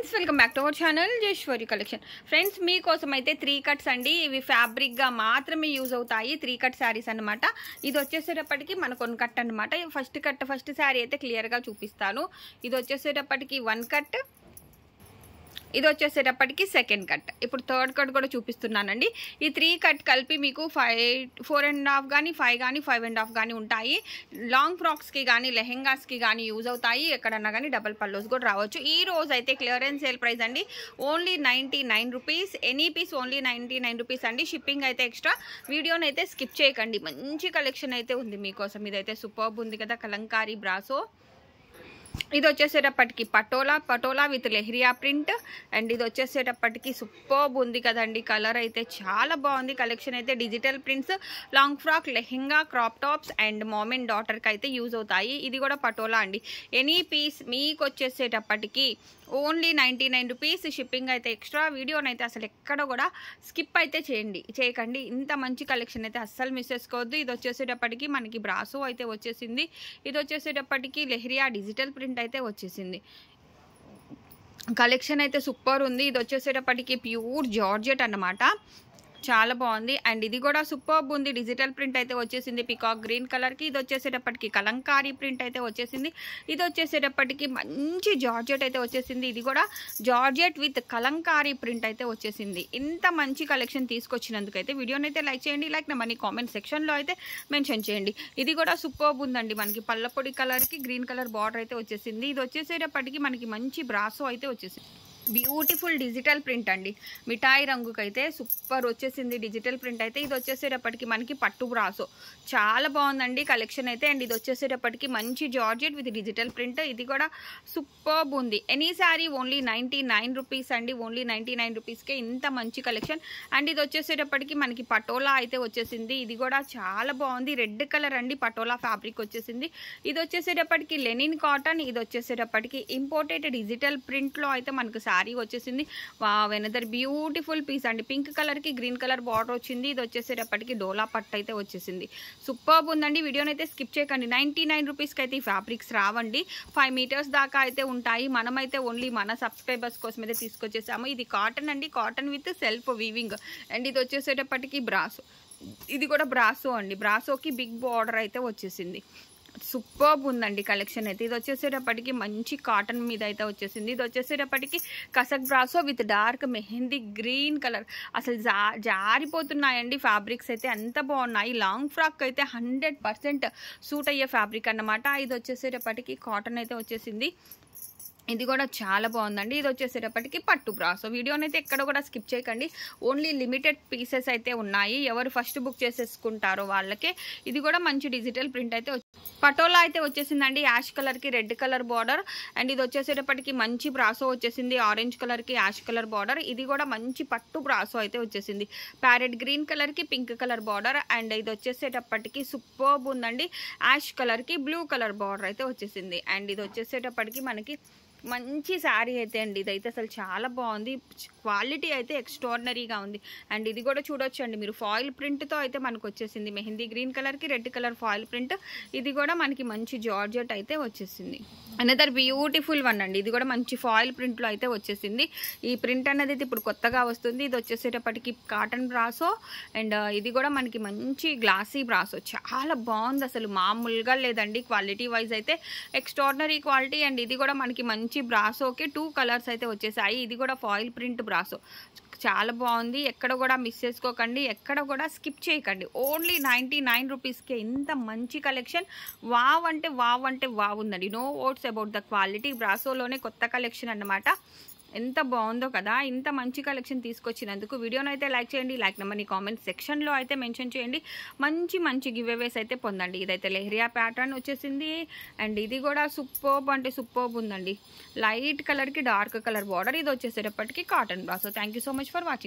friends welcome back to our channel జేశ్వరి collection friends మీకోసం అయితే త్రీ కట్స్ అండి ఇవి ఫ్యాబ్రిక్గా మాత్రమే యూజ్ అవుతాయి త్రీ కట్ శారీస్ అనమాట ఇది వచ్చేసేటప్పటికి మనకు వన్ కట్ అనమాట ఫస్ట్ కట్ ఫస్ట్ శారీ అయితే క్లియర్గా చూపిస్తాను ఇది వచ్చేసేటప్పటికి వన్ కట్ ఇది వచ్చేసేటప్పటికి సెకండ్ కట్ ఇప్పుడు థర్డ్ కట్ కూడా చూపిస్తున్నానండి ఈ త్రీ కట్ కలిపి మీకు ఫైవ్ ఫోర్ అండ్ హాఫ్ కానీ ఫైవ్ కానీ ఫైవ్ అండ్ హాఫ్ కానీ ఉంటాయి లాంగ్ ఫ్రాక్స్కి కానీ లెహెంగాస్కి కానీ యూజ్ అవుతాయి ఎక్కడన్నా కానీ డబల్ పల్లోస్ కూడా రావచ్చు ఈ రోజు అయితే క్లియరెన్స్ సేల్ ప్రైస్ అండి only ninety nine rupees any piece only ninety nine rupees అండి షిప్పింగ్ అయితే ఎక్స్ట్రా వీడియోని అయితే స్కిప్ చేయకండి మంచి కలెక్షన్ అయితే ఉంది మీకోసం ఇదైతే సూపర్బ్ ఉంది కదా కలంకారీ బ్రాసో ఇది వచ్చేసేటప్పటికి patola patola with leheriya print and ఇది వచ్చేసేటప్పటికి సూపర్బ్ ఉంది కదండి కలర్ అయితే చాలా బాగుంది కలెక్షన్ అయితే digital prints long frock lehenga crop tops and mom డాటర్కి అయితే యూజ్ అవుతాయి ఇది కూడా పటోలా అండి ఎనీ పీస్ మీకు వచ్చేసేటప్పటికి only ninety nine rupees shipping అయితే ఎక్స్ట్రా వీడియోనైతే అసలు ఎక్కడ కూడా స్కిప్ అయితే చేయండి చేయకండి ఇంత మంచి కలెక్షన్ అయితే అస్సలు మిస్ చేసుకోవద్దు ఇది వచ్చేసేటప్పటికి మనకి బ్రాసో అయితే వచ్చేసింది ఇది వచ్చేసేటప్పటికి లెహరియా డిజిటల్ ప్రింట్ అయితే వచ్చేసింది కలెక్షన్ అయితే సూపర్ ఉంది ఇది వచ్చేసేటప్పటికి ప్యూర్ జార్జెట్ అనమాట చాలా బాగుంది అండ్ ఇది కూడా సూపర్బ్ ఉంది డిజిటల్ ప్రింట్ అయితే వచ్చేసింది పికాక్ గ్రీన్ కలర్కి ఇది వచ్చేసేటప్పటికి కలంకారీ ప్రింట్ అయితే వచ్చేసింది ఇది వచ్చేసేటప్పటికి మంచి జార్జెట్ అయితే వచ్చేసింది ఇది కూడా జార్జెట్ విత్ కలంకారీ ప్రింట్ అయితే వచ్చేసింది ఇంత మంచి కలెక్షన్ తీసుకొచ్చినందుకైతే వీడియోని అయితే లైక్ చేయండి లైక్ నా మనీ కామెంట్ సెక్షన్లో అయితే మెన్షన్ చేయండి ఇది కూడా సూపర్బ్ ఉందండి మనకి పల్లపొడి కలర్కి గ్రీన్ కలర్ బార్డర్ అయితే వచ్చేసింది ఇది వచ్చేసేటప్పటికి మనకి మంచి బ్రాసో అయితే వచ్చేసింది బ్యూటిఫుల్ డిజిటల్ ప్రింట్ అండి మిఠాయి అయితే సూపర్ వచ్చేసింది డిజిటల్ ప్రింట్ అయితే ఇది వచ్చేసేటప్పటికి మనకి పట్టు బ్రాసో చాలా బాగుందండి కలెక్షన్ అయితే అండ్ ఇది వచ్చేసేటప్పటికి మంచి జార్జెట్ విత్ డిజిటల్ ప్రింట్ ఇది కూడా సూపర్బ్ ఉంది any sari only ninety nine rupees అండి ఓన్లీ నైంటీ నైన్ రూపీస్కే ఇంత మంచి కలెక్షన్ అండ్ ఇది వచ్చేసేటప్పటికి మనకి పటోలా అయితే వచ్చేసింది ఇది కూడా చాలా బాగుంది రెడ్ కలర్ అండి పటోలా ఫ్యాబ్రిక్ వచ్చేసింది ఇది వచ్చేసేటప్పటికి లెనిన్ కాటన్ ఇది వచ్చేసేటప్పటికి ఇంపోర్టెడ్ డిజిటల్ ప్రింట్లో అయితే మనకు శారీ వచ్చేసింది వెనదర్ బ్యూటిఫుల్ పీస్ అండి పింక్ కలర్కి గ్రీన్ కలర్ బార్డర్ వచ్చింది ఇది వచ్చేసేటప్పటికి డోలా పట్టు అయితే వచ్చేసింది సూపర్బ్ ఉందండి వీడియోని అయితే స్కిప్ చేయకండి నైంటీ నైన్ రూపీస్కి అయితే ఈ ఫ్యాబ్రిక్స్ రావండి ఫైవ్ మీటర్స్ దాకా అయితే ఉంటాయి మనమైతే ఓన్లీ మన సబ్స్క్రైబర్స్ కోసం అయితే తీసుకొచ్చేసాము ఇది కాటన్ అండి cotton with self weaving and ఇది వచ్చేసేటప్పటికి బ్రాసో ఇది కూడా బ్రాసో అండి బ్రాసోకి బిగ్ బార్డర్ అయితే వచ్చేసింది సూపర్బ్ ఉందండి కలెక్షన్ అయితే ఇది వచ్చేసేటప్పటికి మంచి కాటన్ మీద అయితే వచ్చేసింది ఇది వచ్చేసేటప్పటికి కసక్ brasso with dark mehndi green colour అసలు జా జారిపోతున్నాయండి ఫ్యాబ్రిక్స్ అయితే ఎంత బాగున్నాయి లాంగ్ ఫ్రాక్ అయితే హండ్రెడ్ సూట్ అయ్యే ఫ్యాబ్రిక్ అన్నమాట ఇది వచ్చేసేటప్పటికి కాటన్ అయితే వచ్చేసింది ఇది కూడా చాలా బాగుందండి ఇది వచ్చేసేటప్పటికి పట్టు బ్రా సో వీడియోని అయితే ఎక్కడ కూడా స్కిప్ చేయకండి ఓన్లీ లిమిటెడ్ పీసెస్ అయితే ఉన్నాయి ఎవరు ఫస్ట్ బుక్ చేసేసుకుంటారో వాళ్ళకే ఇది కూడా మంచి డిజిటల్ ప్రింట్ అయితే పటోలా అయితే వచ్చేసిందండి యాష్ కలర్కి రెడ్ కలర్ బార్డర్ అండ్ ఇది వచ్చేసేటప్పటికి మంచి బ్రాసో వచ్చేసింది ఆరెంజ్ కలర్కి యాష్ కలర్ బార్డర్ ఇది కూడా మంచి పట్టు బ్రాసో అయితే వచ్చేసింది ప్యారెట్ గ్రీన్ కలర్కి పింక్ కలర్ బార్డర్ అండ్ ఇది వచ్చేసేటప్పటికి సూపర్బ్ ఉందండి యాష్ కలర్కి బ్లూ కలర్ బార్డర్ అయితే వచ్చేసింది అండ్ ఇది వచ్చేసేటప్పటికి మనకి మంచి శారీ అయితే అండి ఇదైతే అసలు చాలా బాగుంది క్వాలిటీ అయితే ఎక్స్ట్రాడినరీగా ఉంది అండ్ ఇది కూడా చూడొచ్చు అండి మీరు ఫాయిల్ ప్రింట్తో అయితే మనకు వచ్చేసింది మెహందీ గ్రీన్ కలర్కి రెడ్ కలర్ ఫాయిల్ ప్రింట్ ఇది కూడా మనకి మంచి జార్జెట్ అయితే వచ్చేసింది అనేది బ్యూటిఫుల్ వన్ అండి ఇది కూడా మంచి ఫాయిల్ ప్రింట్లో అయితే వచ్చేసింది ఈ ప్రింట్ అనేది ఇప్పుడు కొత్తగా వస్తుంది ఇది వచ్చేసేటప్పటికి కాటన్ బ్రాసో అండ్ ఇది కూడా మనకి మంచి గ్లాసీ బ్రాసో చాలా బాగుంది అసలు మామూలుగా లేదండి క్వాలిటీ వైజ్ అయితే ఎక్స్ట్రాడినరీ క్వాలిటీ అండ్ ఇది కూడా మనకి మంచి మంచి బ్రాసోకే టూ కలర్స్ అయితే వచ్చేసాయి ఇది కూడా ఫాయిల్ ప్రింట్ బ్రాసో చాలా బాగుంది ఎక్కడ కూడా మిస్ చేసుకోకండి ఎక్కడ కూడా స్కిప్ చేయకండి ఓన్లీ నైంటీ నైన్ రూపీస్కే ఇంత మంచి కలెక్షన్ వావ్ అంటే వావ్ అంటే వావ్ ఉందండి no doubts about the quality బ్రాసోలోనే కొత్త కలెక్షన్ అనమాట ఎంత బాగుందో కదా ఇంత మంచి కలెక్షన్ తీసుకొచ్చినందుకు వీడియోను అయితే లైక్ చేయండి లైక్ నెంబర్ని కామెంట్ సెక్షన్లో అయితే మెన్షన్ చేయండి మంచి మంచి గివ్ అవేస్ అయితే పొందండి ఇదైతే లెహరియా ప్యాటర్న్ వచ్చేసింది అండ్ ఇది కూడా సుప్పోబ్ అంటే సుప్పోబ్ ఉందండి లైట్ కలర్కి డార్క్ కలర్ బార్డర్ ఇది వచ్చేసేటప్పటికి cotton blouse thank so much for watching